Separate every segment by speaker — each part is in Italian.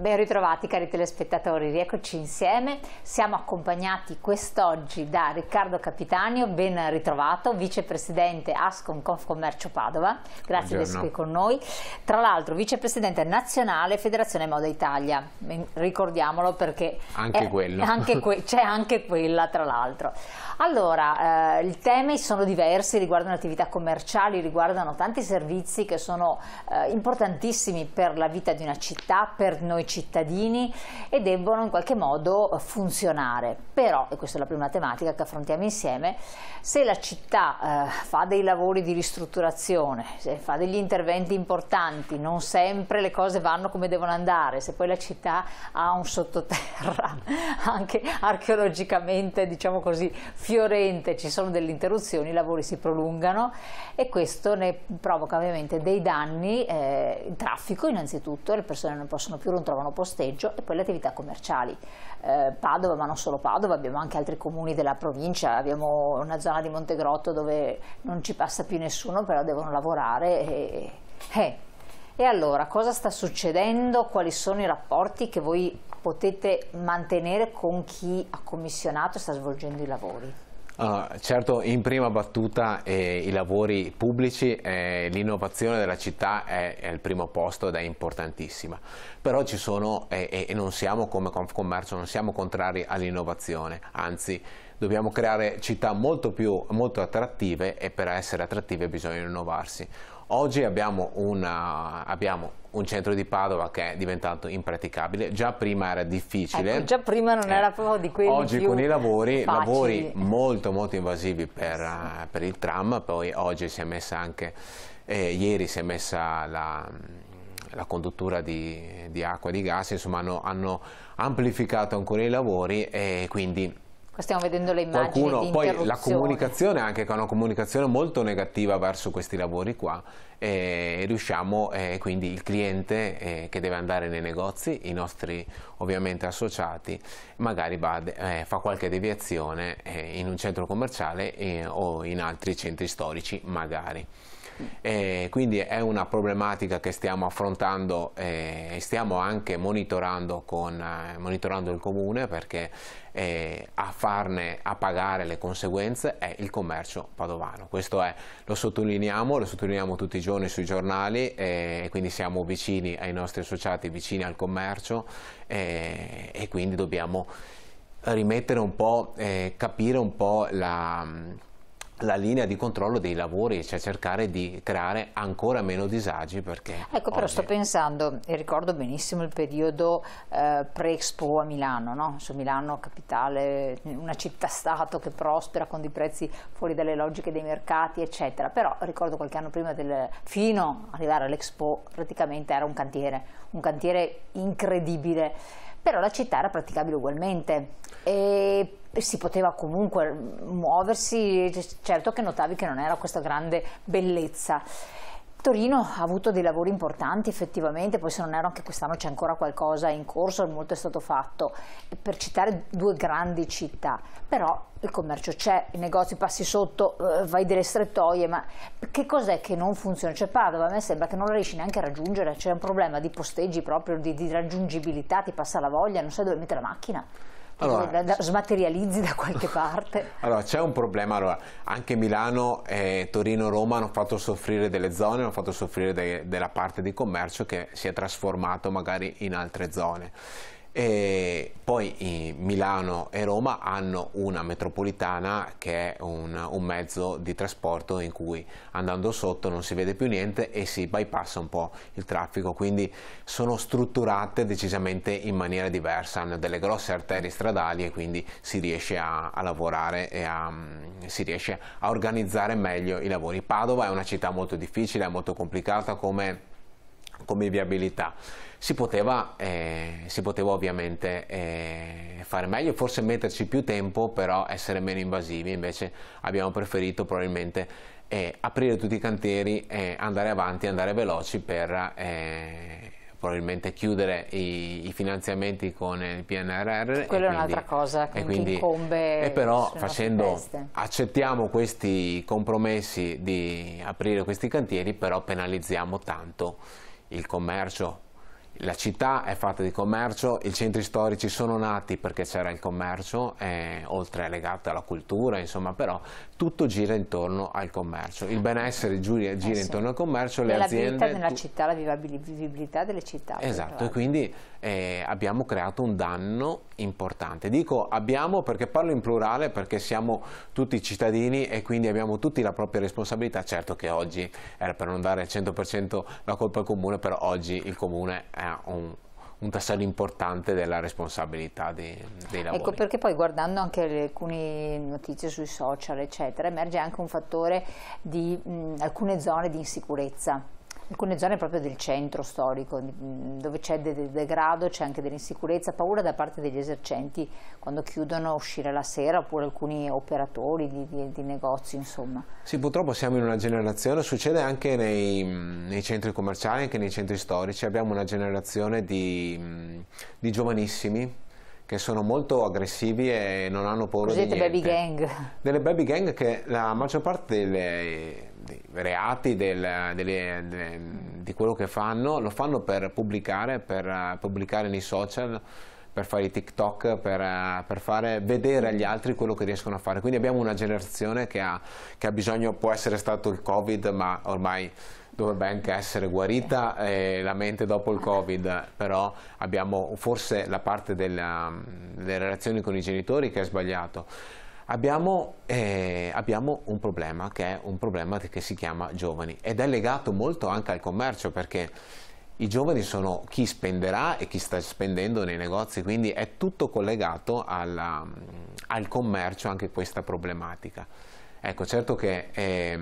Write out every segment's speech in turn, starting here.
Speaker 1: Ben ritrovati cari telespettatori, rieccoci insieme. Siamo accompagnati quest'oggi da Riccardo Capitanio, ben ritrovato, vicepresidente Ascom Confcommercio Padova. Grazie Buongiorno. di essere qui con noi. Tra l'altro vicepresidente nazionale Federazione Moda Italia. Mm, ricordiamolo perché anche Anche que c'è anche quella, tra l'altro. Allora, eh, i temi sono diversi, riguardano attività commerciali, riguardano tanti servizi che sono eh, importantissimi per la vita di una città, per noi cittadini cittadini e devono in qualche modo eh, funzionare. Però, e questa è la prima tematica che affrontiamo insieme, se la città eh, fa dei lavori di ristrutturazione, se fa degli interventi importanti, non sempre le cose vanno come devono andare, se poi la città ha un sottoterra anche archeologicamente, diciamo così, fiorente, ci sono delle interruzioni, i lavori si prolungano e questo ne provoca ovviamente dei danni, eh, il traffico innanzitutto, le persone non possono più non trovano trovano posteggio e poi le attività commerciali. Eh, Padova, ma non solo Padova, abbiamo anche altri comuni della provincia, abbiamo una zona di Montegrotto dove non ci passa più nessuno, però devono lavorare. E, eh. e allora, cosa sta succedendo? Quali sono i rapporti che voi potete mantenere con chi ha commissionato e sta svolgendo i lavori?
Speaker 2: Uh, certo, in prima battuta eh, i lavori pubblici e eh, l'innovazione della città è, è al primo posto ed è importantissima, però ci sono eh, e non siamo come Confcommercio, non siamo contrari all'innovazione, anzi dobbiamo creare città molto più molto attrattive e per essere attrattive bisogna innovarsi. Oggi abbiamo, una, eh, abbiamo un centro di Padova che è diventato impraticabile, già prima era difficile. Ecco, già
Speaker 1: prima non eh, era proprio di quelli Oggi con i
Speaker 2: lavori, facili. lavori molto molto invasivi per, eh, per, il tram, poi oggi si è messa anche, eh, ieri si è messa la, la conduttura di, di, acqua, di gas, insomma hanno, hanno amplificato ancora i lavori e quindi
Speaker 1: stiamo vedendo le immagini Qualcuno, poi la
Speaker 2: comunicazione anche che è una comunicazione molto negativa verso questi lavori qua e riusciamo eh, quindi il cliente eh, che deve andare nei negozi i nostri ovviamente associati magari va, eh, fa qualche deviazione eh, in un centro commerciale eh, o in altri centri storici magari e eh, quindi è una problematica che stiamo affrontando eh, e stiamo anche monitorando, con, eh, monitorando il comune perché a farne, a pagare le conseguenze è il commercio padovano. Questo è, lo sottolineiamo, lo sottolineiamo tutti i giorni sui giornali e quindi siamo vicini ai nostri associati, vicini al commercio e, e quindi dobbiamo rimettere un po', eh, capire un po' la la linea di controllo dei lavori, cioè cercare di creare ancora meno disagi perché... Ecco, però sto
Speaker 1: pensando, e ricordo benissimo il periodo eh, pre-Expo a Milano, no? su Milano capitale, una città-stato che prospera con dei prezzi fuori dalle logiche dei mercati, eccetera, però ricordo qualche anno prima, del, fino ad arrivare all'Expo, praticamente era un cantiere, un cantiere incredibile, però la città era praticabile ugualmente. E si poteva comunque muoversi, certo che notavi che non era questa grande bellezza. Torino ha avuto dei lavori importanti effettivamente, poi se non erro anche quest'anno c'è ancora qualcosa in corso, molto è stato fatto, per citare due grandi città, però il commercio c'è, i negozi passi sotto, eh, vai delle strettoie, ma che cos'è che non funziona? Cioè Padova, a me sembra che non la riesci neanche a raggiungere, c'è un problema di posteggi proprio, di, di raggiungibilità, ti passa la voglia, non sai dove mettere la macchina allora, da, da, smaterializzi da qualche parte?
Speaker 2: allora c'è un problema, allora, anche Milano, eh, Torino, Roma hanno fatto soffrire delle zone, hanno fatto soffrire de, della parte di commercio che si è trasformato magari in altre zone. E poi Milano e Roma hanno una metropolitana che è un, un, mezzo di trasporto in cui andando sotto non si vede più niente e si bypassa un po' il traffico, quindi sono strutturate decisamente in maniera diversa, hanno delle grosse arterie stradali e quindi si riesce a, a lavorare e a, mm, si riesce a organizzare meglio i lavori. Padova è una città molto difficile, molto complicata come come viabilità. Si poteva, eh, si poteva ovviamente eh, fare meglio, forse metterci più tempo, però essere meno invasivi, invece abbiamo preferito probabilmente eh, aprire tutti i cantieri, andare avanti, andare veloci per eh, probabilmente chiudere i, i, finanziamenti con il PNRR. Quella è un'altra cosa
Speaker 1: che incombe. E però facendo,
Speaker 2: accettiamo questi compromessi di aprire questi cantieri, però penalizziamo tanto il commercio. La città è fatta di commercio, i centri storici sono nati perché c'era il commercio, eh, oltre legato alla cultura, insomma, però tutto gira intorno al commercio, il benessere eh gira, gira eh sì. intorno al commercio, le aziende... La Vita, nella
Speaker 1: città, la vivibilità delle città. Esatto, e
Speaker 2: quindi eh, abbiamo creato un danno importante. Dico abbiamo perché parlo in plurale perché siamo tutti cittadini e quindi abbiamo tutti la propria responsabilità. Certo che oggi, era per non dare al 100% la colpa al comune, però oggi il comune è un un tassello importante della responsabilità dei, dei lavori. Ecco
Speaker 1: perché poi guardando anche alcune notizie sui social eccetera emerge anche un fattore di mh, alcune zone di insicurezza alcune zone proprio del centro storico mm, dove c'è del degrado, c'è anche dell'insicurezza, paura da parte degli esercenti quando chiudono uscire la sera oppure alcuni operatori di, di, di negozi insomma.
Speaker 2: Sì purtroppo siamo in una generazione, succede anche nei, mm, nei centri commerciali, anche nei centri storici, abbiamo una generazione di, mm, di giovanissimi che sono molto aggressivi e non hanno paura Così di niente. baby gang. Delle baby gang che la maggior parte delle dei reati, del, delle, de, di quello che fanno, lo fanno per pubblicare, per eh, pubblicare nei social, per fare i TikTok, per, eh, per, fare vedere agli altri quello che riescono a fare. Quindi abbiamo una generazione che ha, che ha bisogno, può essere stato il Covid, ma ormai dovrebbe anche essere guarita eh, la mente dopo il Covid, però abbiamo forse la parte della, ehm, delle relazioni con i genitori che è sbagliato abbiamo, eh, abbiamo, un problema che è un problema che si chiama giovani ed è legato molto anche al commercio perché i giovani sono chi spenderà e chi sta spendendo nei negozi, quindi è tutto collegato alla, mm, al commercio anche questa problematica. Ecco, certo che... Eh,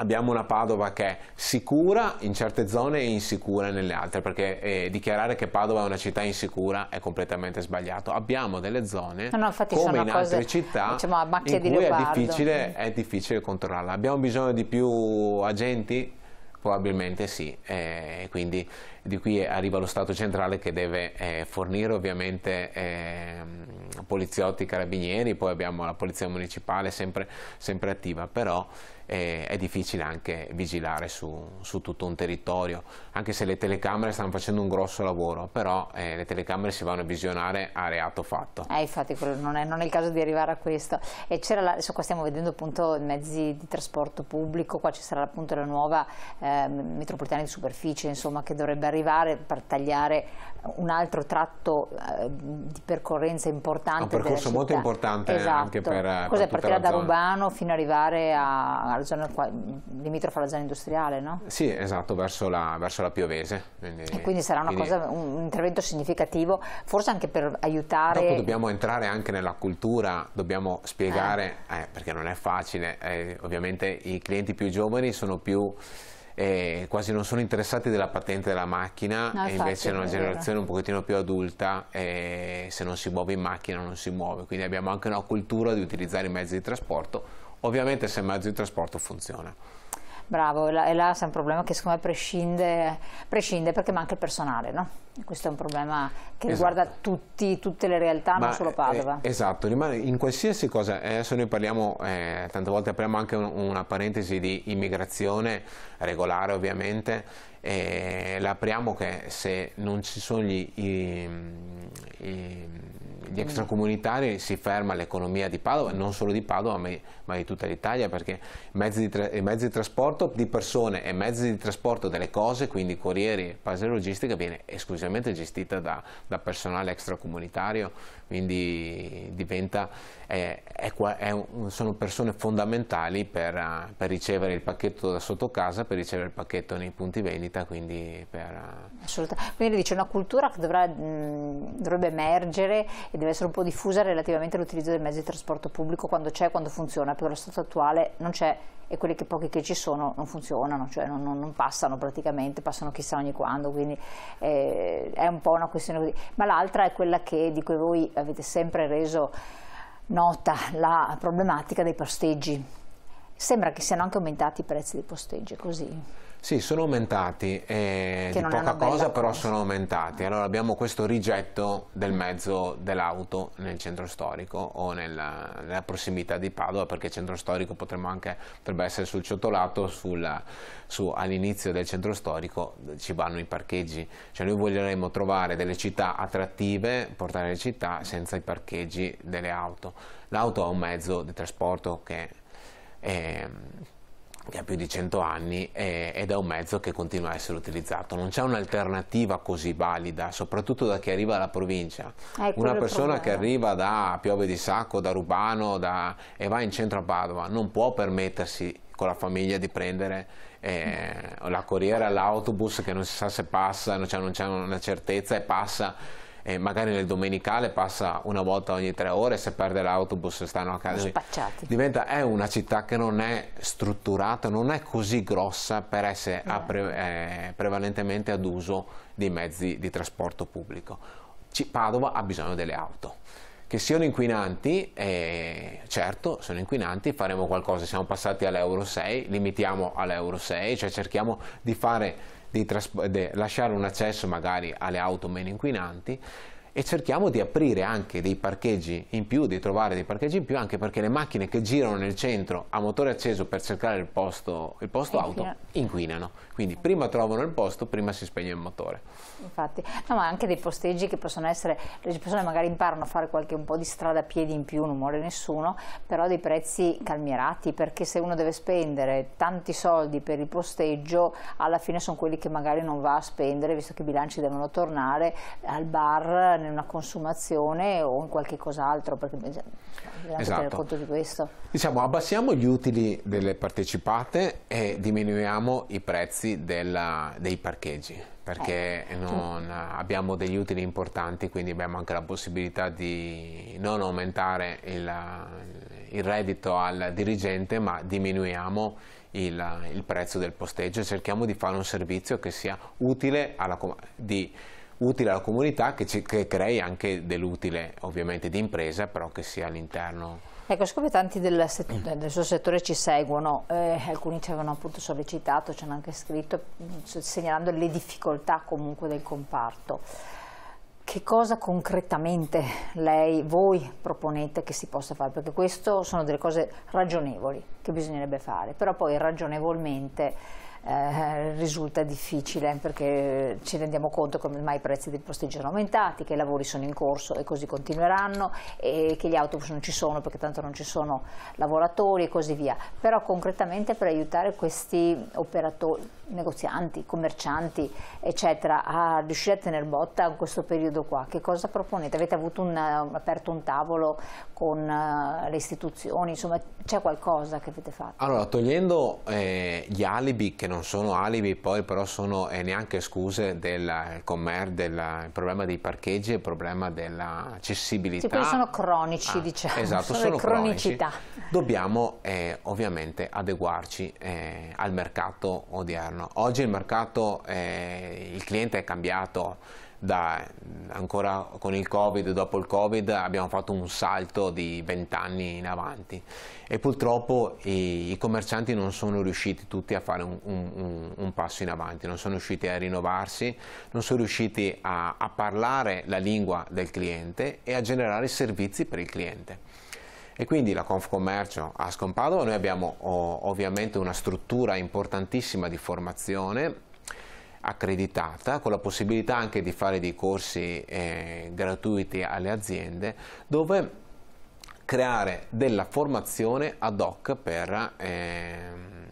Speaker 2: Abbiamo una Padova che è sicura in certe zone e insicura nelle altre, perché eh, dichiarare che Padova è una città insicura è completamente sbagliato. Abbiamo delle zone, no, no, come in cose, altre città, diciamo,
Speaker 1: in di cui è difficile, mm.
Speaker 2: è difficile controllarla. Abbiamo bisogno di più agenti? Probabilmente sì, eh, quindi di qui arriva lo Stato centrale che deve eh, fornire ovviamente eh, poliziotti, carabinieri, poi abbiamo la polizia municipale sempre, sempre attiva, però eh, è difficile anche vigilare su, su, tutto un territorio, anche se le telecamere stanno facendo un grosso lavoro, però eh, le telecamere si vanno a visionare a reato fatto.
Speaker 1: Eh, infatti non è, non è, il caso di arrivare a questo. E La, adesso qua stiamo vedendo appunto i mezzi di trasporto pubblico, qua ci sarà appunto la nuova ehm, metropolitana di superficie insomma, che dovrebbe arrivare per tagliare un altro tratto ehm, di percorrenza importante. Un percorso molto importante esatto. anche eh, per... Cos'è partire da Rubano fino ad arrivare a la zona cioè limitrofa alla zona industriale, no?
Speaker 2: Sì, esatto, verso la, verso la Piovese. Quindi, e quindi sarà quindi, cosa,
Speaker 1: un intervento significativo, forse anche per aiutare... Dopo dobbiamo
Speaker 2: entrare anche nella cultura, dobbiamo spiegare, eh. Eh, perché non è facile, eh, ovviamente i clienti più giovani sono più... Eh, quasi non sono interessati della patente della macchina no, e invece è una generazione un pochettino più adulta eh, se non si muove in macchina non si muove quindi abbiamo anche una cultura di utilizzare i mezzi di trasporto ovviamente se il mezzo di trasporto funziona.
Speaker 1: Bravo, e là, c'è un problema che secondo me prescinde, prescinde perché manca il personale, no? Questo è un problema che esatto. riguarda tutti, tutte le realtà, Ma non solo Padova. Eh,
Speaker 2: esatto, rimane in qualsiasi cosa, eh, adesso noi parliamo, eh, tante volte apriamo anche un, una parentesi di immigrazione regolare ovviamente, eh, la apriamo che se non ci sono gli, i, i, gli extracomunitari si ferma l'economia di Padova, non solo di Padova ma, ma di tutta l'Italia perché mezzi di, tra, mezzi di, trasporto di persone e mezzi di trasporto delle cose, quindi corrieri, e logistica viene esclusivamente gestita da, da personale extracomunitario quindi diventa, è, è, è, sono persone fondamentali per, per, ricevere il pacchetto da sotto casa, per ricevere il pacchetto nei punti vendita, quindi per...
Speaker 1: Assolutamente, quindi dice una cultura che dovrà, mh, dovrebbe emergere e deve essere un po' diffusa relativamente all'utilizzo dei mezzi di trasporto pubblico quando c'è e quando funziona, perché allo stato attuale non c'è e quelli che pochi che ci sono non funzionano, cioè non, non, non passano praticamente, passano chissà ogni quando, quindi eh, è un po' una questione così. Ma l'altra è quella che, di cui voi avete sempre reso nota la problematica dei posteggi. Sembra che siano anche aumentati i prezzi dei posteggi, così.
Speaker 2: Sì, sono aumentati, eh, di poca cosa però sono aumentati. Allora abbiamo questo rigetto del mezzo dell'auto nel centro storico o nella, nella, prossimità di Padova, perché centro storico potremmo anche, potrebbe essere sul ciotolato, su, all'inizio del centro storico ci vanno i parcheggi. Cioè noi vogliamo trovare delle città attrattive, portare le città senza i parcheggi delle auto. L'auto è un mezzo di trasporto che... È, che ha più di 100 anni ed è un mezzo che continua a essere utilizzato. Non c'è un'alternativa così valida, soprattutto da chi arriva dalla provincia. Eh, Una persona che arriva da Piove di Sacco, da Rubano da, e va in centro a Padova non può permettersi con la famiglia di prendere eh, la corriera, l'autobus che non si sa se passa, non c'è una certezza e passa eh, magari nel domenicale passa una volta ogni tre ore, se perde l'autobus stanno a casa. Spacciati. Diventa, è una città che non è strutturata, non è così grossa per essere eh. pre, eh, prevalentemente ad uso dei mezzi di trasporto pubblico. C Padova ha bisogno delle auto che siano inquinanti, eh, certo sono inquinanti, faremo qualcosa, siamo passati all'Euro 6, limitiamo all'Euro 6, cioè cerchiamo di fare di lasciare un accesso magari alle auto meno inquinanti e cerchiamo di aprire anche dei parcheggi in più, di trovare dei parcheggi in più, anche perché le macchine che girano nel centro a motore acceso per cercare il posto, il posto auto inquinano. Quindi prima trovano il posto, prima si spegne il motore.
Speaker 1: Infatti, no, ma anche dei posteggi che possono essere, le persone magari imparano a fare qualche un po' di strada a piedi in più, non muore nessuno, però dei prezzi calmierati, perché se uno deve spendere tanti soldi per il posteggio, alla fine sono quelli che magari non va a spendere, visto che i bilanci devono tornare al bar, in una consumazione o in qualche cos'altro, perché bisogna esatto. tenere conto di questo.
Speaker 2: Diciamo, abbassiamo gli utili delle partecipate e diminuiamo i prezzi della, dei parcheggi, perché eh. non, abbiamo degli utili importanti, quindi abbiamo anche la possibilità di non aumentare il, il reddito al dirigente, ma diminuiamo il, il prezzo del posteggio cerchiamo di fare un servizio che sia utile alla comunità utile alla comunità che, ci, che crei anche dell'utile ovviamente di impresa però che sia all'interno
Speaker 1: Ecco, siccome tanti del, del, suo settore ci seguono, eh, alcuni ci avevano appunto sollecitato, ci hanno anche scritto, segnalando le difficoltà comunque del comparto. Che cosa concretamente lei, voi proponete che si possa fare? Perché queste sono delle cose ragionevoli che bisognerebbe fare, però poi ragionevolmente eh, risulta difficile perché ci rendiamo conto che ormai i prezzi del posteggio sono aumentati, che i lavori sono in corso e così continueranno e che gli autobus non ci sono perché tanto non ci sono lavoratori e così via. Però concretamente per aiutare questi operatori negozianti, commercianti, eccetera, a riuscire a tenere botta in questo periodo qua? Che cosa proponete? Avete un, eh, aperto un tavolo con eh, le istituzioni? Insomma, c'è qualcosa che avete fatto?
Speaker 2: Allora, togliendo eh, gli alibi, che non sono alibi, poi però sono eh, neanche scuse del eh, commercio, del problema dei parcheggi, il problema dell'accessibilità. Sì, quelli sono
Speaker 1: cronici, ah, diciamo. Esatto, sono, sono cronicità. Cronici.
Speaker 2: Dobbiamo eh, ovviamente adeguarci al mercato odierno interno. Oggi il mercato, eh, il cliente è cambiato, da, ancora con il Covid, dopo il Covid abbiamo fatto un salto di 20 anni in avanti e purtroppo i, i commercianti non sono riusciti tutti a fare un, un, un, passo in avanti, non sono riusciti a rinnovarsi, non sono riusciti a, a parlare la lingua del cliente e a generare servizi per il cliente. E quindi la Confcommercio a Scompadova, noi abbiamo ovviamente una struttura importantissima di formazione accreditata, con la possibilità anche di fare dei corsi eh, gratuiti alle aziende, dove creare della formazione ad hoc per... Eh,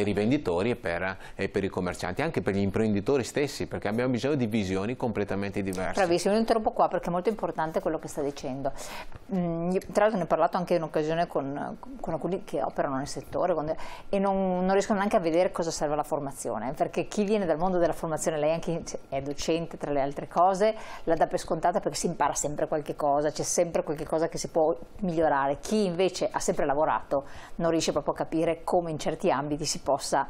Speaker 2: per i venditori e per, e per, i commercianti, anche per gli imprenditori stessi, perché abbiamo bisogno di visioni completamente diverse.
Speaker 1: Bravissimo, io interrompo qua perché è molto importante quello che sta dicendo. Mm, tra l'altro ne ho parlato anche in occasione con, con alcuni che operano nel settore quando, e non, non, riescono neanche a vedere cosa serve la formazione, perché chi viene dal mondo della formazione, lei anche cioè, è docente tra le altre cose, la dà per scontata perché si impara sempre qualche cosa, c'è sempre qualche cosa che si può migliorare. Chi invece ha sempre lavorato non riesce proprio a capire come in certi ambiti si può possa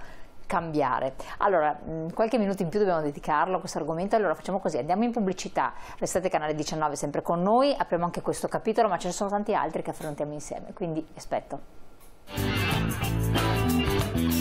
Speaker 1: cambiare. Allora, mm, qualche minuto in più dobbiamo dedicarlo a questo argomento, allora facciamo così, andiamo in pubblicità, restate canale 19 sempre con noi, apriamo anche questo capitolo, ma ce ne sono tanti altri che affrontiamo insieme, quindi aspetto.